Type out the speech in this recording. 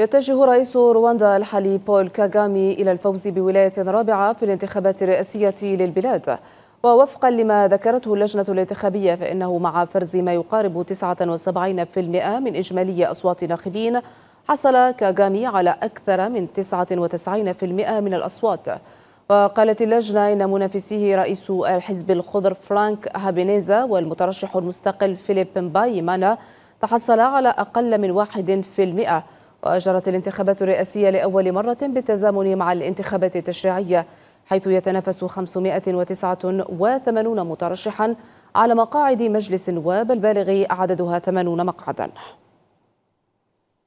يتجه رئيس رواندا الحالي بول كاغامي إلى الفوز بولاية رابعة في الانتخابات الرئاسية للبلاد ووفقا لما ذكرته اللجنة الانتخابية فإنه مع فرز ما يقارب 79% من إجمالي أصوات الناخبين حصل كاغامي على أكثر من 99% من الأصوات وقالت اللجنة إن منافسيه رئيس الحزب الخضر فرانك هابينيزا والمترشح المستقل فيليب مباي مانا تحصلا على أقل من 1% وأجرت الانتخابات الرئاسية لأول مرة بالتزامن مع الانتخابات التشريعية حيث يتنافس 589 مترشحا على مقاعد مجلس النواب البالغ عددها 80 مقعدا